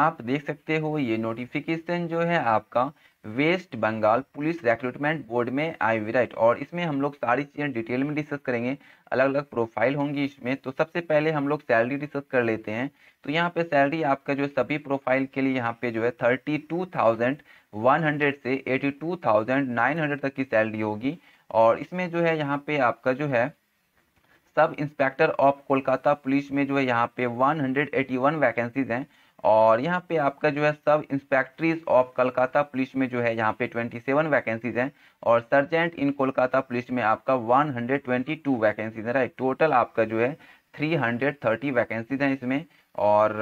आप देख सकते हो ये नोटिफिकेशन जो है आपका west Bengal police recruitment board में आई हुई राइट और इसमें हम लोग सारी चीज़ें डिटेल में डिस्कस करेंगे अलग अलग प्रोफाइल होंगी इसमें तो सबसे पहले हम लोग सैलरी डिस्कस कर लेते हैं तो यहाँ पे सैलरी आपका जो सभी प्रोफाइल के लिए यहाँ पे जो है thirty two thousand one hundred से eighty two thousand nine hundred तक की सैलरी होगी और इसमें जो है यहाँ पे आपका जो है sub inspector of Kolkata police में जो है यहाँ पे one hundred eighty one vacancies हैं और यहाँ पे आपका जो है सब इंस्पेक्ट्रीज ऑफ कलकाता पुलिस में जो है यहाँ पे 27 वैकेंसीज हैं और सर्जेंट इन कोलकाता पुलिस में आपका 122 वैकेंसीज है राइट टोटल आपका जो है 330 वैकेंसीज हैं इसमें और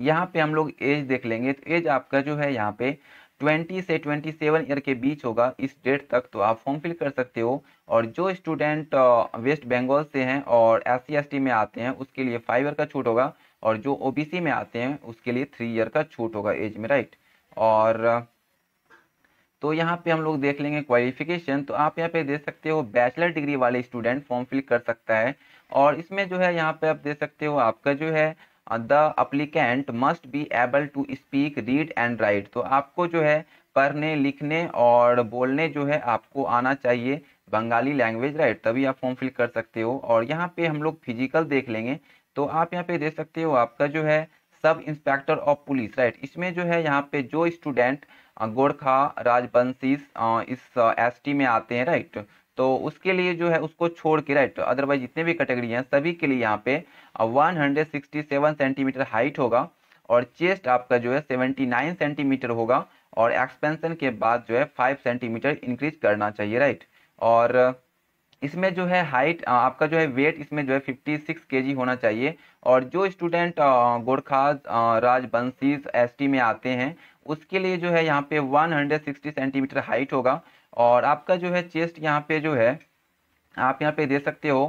यहाँ पे हम लोग एज देख लेंगे तो एज आपका जो है यहाँ पे 20 से 27 ईयर के बीच होगा इस डेट तक तो आप फॉर्म फिल कर सकते हो और जो स्टूडेंट वेस्ट बंगाल से हैं और एस सी में आते हैं उसके लिए फाइव ईयर का छूट होगा और जो ओ में आते हैं उसके लिए थ्री ईयर का छूट होगा एज में राइट और तो यहाँ पे हम लोग देख लेंगे क्वालिफिकेशन तो आप यहाँ पे दे सकते हो बैचलर डिग्री वाले स्टूडेंट फॉर्म फिल कर सकता है और इसमें जो है यहाँ पे आप दे सकते हो आपका जो है the applicant must be able to speak read and write तो आपको जो है पढ़ने लिखने और बोलने जो है आपको आना चाहिए बंगाली लैंग्वेज राइट तभी आप फॉर्म फिल कर सकते हो और यहाँ पे हम लोग फिजिकल देख लेंगे तो आप यहाँ पे देख सकते हो आपका जो है sub inspector of police right इसमें जो है यहाँ पे जो स्टूडेंट गोरखा राजवंशी इस एसटी में आते हैं राइट तो उसके लिए जो है उसको छोड़ के राइट अदरवाइज जितने भी कैटेगरी हैं सभी के लिए यहाँ पे 167 सेंटीमीटर हाइट होगा और चेस्ट आपका जो है 79 सेंटीमीटर होगा और एक्सपेंशन के बाद जो है 5 सेंटीमीटर इंक्रीज करना चाहिए राइट और uh, इसमें जो है हाइट uh, आपका जो है वेट इसमें जो है फिफ्टी सिक्स होना चाहिए और जो स्टूडेंट uh, गोरखाज राजबंशीज एस में आते हैं उसके लिए जो है यहाँ पे 160 सेंटीमीटर हाइट होगा और आपका जो है चेस्ट यहाँ पे जो है आप यहाँ पे दे सकते हो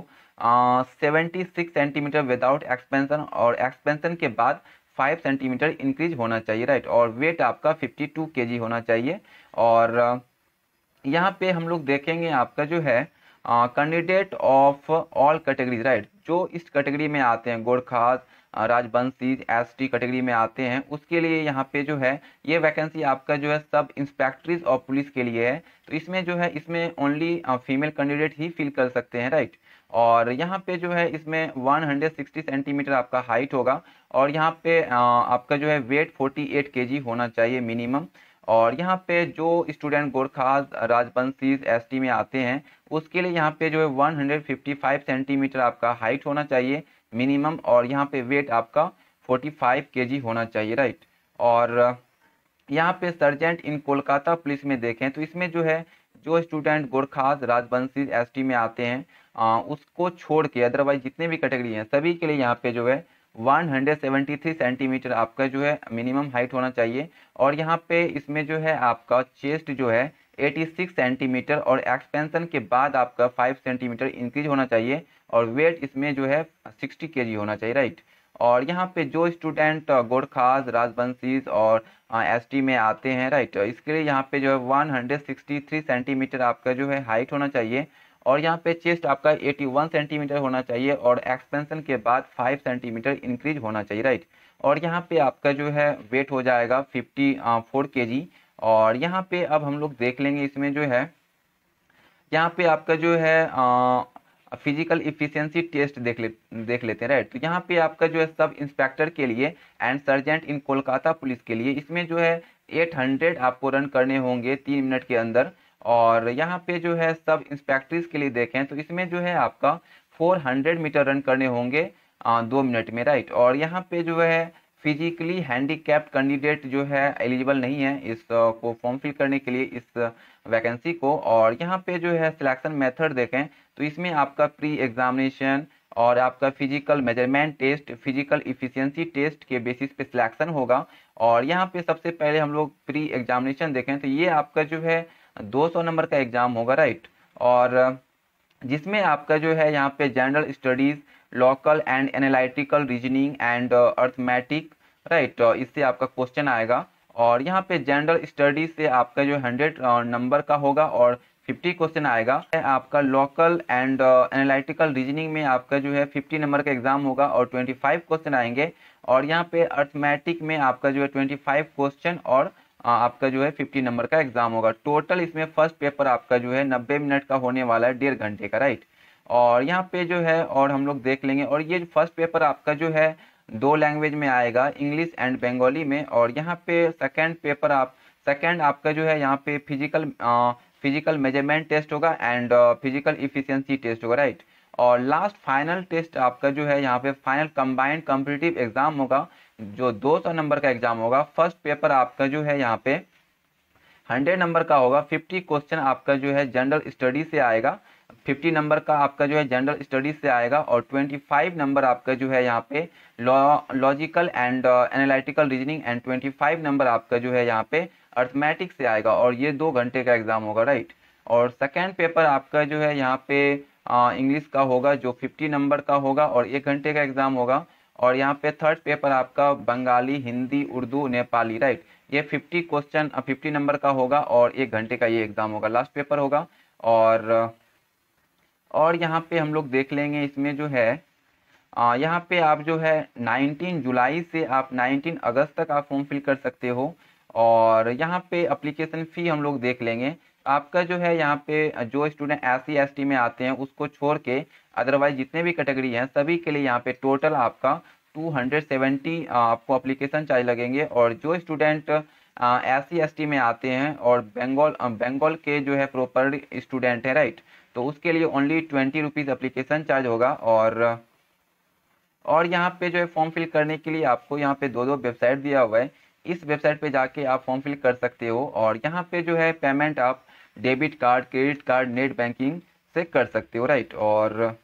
seventy six centimetre without expansion और एक्सपेंसन के बाद फाइव सेंटीमीटर इंक्रीज होना चाहिए राइट और वेट आपका फिफ्टी टू के जी होना चाहिए और यहाँ पे हम लोग देखेंगे आपका जो है candidate of all categories right जो इस कैटेगरी में आते हैं गोरखास राजवंश सीज एस टी कैटेगरी में आते हैं उसके लिए यहाँ पे जो है ये वैकेंसी आपका जो है सब इंस्पेक्ट्रीज ऑफ पुलिस के लिए है तो इसमें जो है इसमें ओनली फीमेल कैंडिडेट ही फिल कर सकते हैं राइट और यहाँ पे जो है इसमें 160 सेंटीमीटर आपका हाइट होगा और यहाँ पे आपका जो है वेट 48 एट होना चाहिए मिनिमम और यहाँ पे जो स्टूडेंट गोरखास राजवंशीज एसटी में आते हैं उसके लिए यहाँ पे जो है 155 सेंटीमीटर आपका हाइट होना चाहिए मिनिमम और यहाँ पे वेट आपका 45 केजी होना चाहिए राइट और यहाँ पे सर्जेंट इन कोलकाता पुलिस में देखें तो इसमें जो है जो स्टूडेंट गोरखास राजवंशी एसटी में आते हैं आ, उसको छोड़ के अदरवाइज जितने भी कैटेगरी हैं सभी के लिए यहाँ पे जो है 173 सेंटीमीटर आपका जो है मिनिमम हाइट होना चाहिए और यहाँ पे इसमें जो है आपका चेस्ट जो है 86 सेंटीमीटर और एक्सपेंसन के बाद आपका 5 सेंटीमीटर इंक्रीज होना चाहिए और वेट इसमें जो है 60 के होना चाहिए राइट और यहाँ पे जो स्टूडेंट गोरखास राजबंशीज और एसटी में आते हैं राइट इसके लिए यहाँ पे जो है 163 सेंटीमीटर आपका जो है हाइट होना चाहिए और यहाँ पे चेस्ट आपका 81 सेंटीमीटर होना चाहिए और एक्सपेंसन के बाद 5 सेंटीमीटर इंक्रीज होना चाहिए राइट और यहाँ पे आपका जो है वेट हो जाएगा 54 फोर के जी और यहाँ पे अब हम लोग देख लेंगे इसमें जो है यहाँ पे आपका जो है आ, फिजिकल इफिशियंसी टेस्ट देख ले देख लेते हैं राइट तो यहाँ पे आपका जो है सब इंस्पेक्टर के लिए and sergeant in Kolkata police के लिए इसमें जो है 800 आपको रन करने होंगे तीन मिनट के अंदर और यहाँ पे जो है सब इंस्पेक्टर्स के लिए देखें तो इसमें जो है आपका 400 मीटर रन करने होंगे दो मिनट में राइट और यहाँ पे जो है फिजिकली हैंडीकैप्ड कैंडिडेट जो है एलिजिबल नहीं है इस को फॉर्म फिल करने के लिए इस वैकेंसी को और यहाँ पे जो है सिलेक्शन मेथड देखें तो इसमें आपका प्री एग्जामिनेशन और आपका physical measurement test physical efficiency test के बेसिस पे सिलेक्शन होगा और यहाँ पे सबसे पहले हम लोग प्री एग्जामिनेशन देखें तो ये आपका जो है 200 नंबर का एग्ज़ाम होगा राइट और जिसमें आपका जो है यहाँ पे general studies logical and analytical reasoning and arithmetic right इससे आपका क्वेश्चन आएगा और यहाँ पे जनरल स्टडी से आपका जो हंड्रेड नंबर uh, का होगा और फिफ्टी क्वेश्चन आएगा आपका लोकल एंड एनालिटिकल रीजनिंग में आपका जो है फिफ्टी नंबर का एग्जाम होगा और ट्वेंटी फाइव क्वेश्चन आएंगे और यहाँ पे अर्थमेटिक में आपका जो है ट्वेंटी फाइव क्वेश्चन और uh, आपका जो है फिफ्टी नंबर का एग्जाम होगा टोटल इसमें फर्स्ट पेपर आपका जो है नब्बे मिनट का होने वाला है डेढ़ घंटे का राइट और यहाँ पे जो है और हम लोग देख लेंगे और ये फर्स्ट पेपर आपका जो है दो लैंग्वेज में आएगा इंग्लिश एंड बंगाली में और यहाँ पे सेकेंड पेपर आप सेकेंड आपका जो है यहाँ पे फिजिकल फिजिकल मेजरमेंट टेस्ट होगा एंड फिजिकल इफिशियंसी टेस्ट होगा राइट और लास्ट फाइनल टेस्ट आपका जो है यहाँ पे फाइनल कंबाइंड कम्पिटिटिव एग्जाम होगा जो 200 नंबर का एग्जाम होगा फर्स्ट पेपर आपका जो है यहाँ पे 100 नंबर का होगा 50 क्वेश्चन आपका जो है जनरल स्टडी से आएगा फिफ्टी नंबर का आपका जो है जनरल स्टडीज से आएगा और ट्वेंटी फाइव नंबर आपका जो है यहाँ पे logical and analytical reasoning and twenty five number आपका जो है यहाँ पे अर्थमेटिक से आएगा और ये दो घंटे का एग्ज़ाम होगा राइट और सेकेंड पेपर आपका जो है यहाँ पे इंग्लिश का होगा जो फिफ्टी नंबर का होगा और एक घंटे का एग्ज़ाम होगा और यहाँ पे थर्ड पेपर आपका बंगाली हिंदी उर्दू नेपाली राइट ये फिफ्टी क्वेश्चन फिफ्टी नंबर का होगा और एक घंटे का ये एग्ज़ाम होगा लास्ट पेपर होगा और और यहाँ पे हम लोग देख लेंगे इसमें जो है यहाँ पे आप जो है 19 जुलाई से आप 19 अगस्त तक आप फॉर्म फिल कर सकते हो और यहाँ पे अप्लीकेशन फ़ी हम लोग देख लेंगे आपका जो है यहाँ पे जो student S C S T में आते हैं उसको छोड़ के अदरवाइज जितने भी कैटेगरी हैं सभी के लिए यहाँ पे टोटल आपका 270 आपको अप्लीकेशन चार्ज लगेंगे और जो student S C S T में आते हैं और बंगाल बंगाल के जो है प्रॉपर स्टूडेंट है राइट तो उसके लिए only twenty rupees application charge होगा और और यहाँ पे जो है फॉर्म फिल करने के लिए आपको यहाँ पे दो दो वेबसाइट दिया हुआ है इस वेबसाइट पे जाके आप फॉर्म फिल कर सकते हो और यहाँ पे जो है पेमेंट आप debit card credit card net banking से कर सकते हो राइट और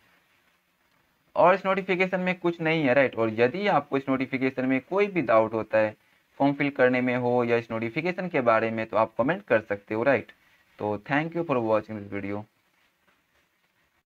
और इस नोटिफिकेशन में कुछ नहीं है राइट और यदि आपको इस नोटिफिकेशन में कोई भी डाउट होता है फॉर्म फिल करने में हो या इस नोटिफिकेशन के बारे में तो आप कमेंट कर सकते हो राइट तो thank you for watching this video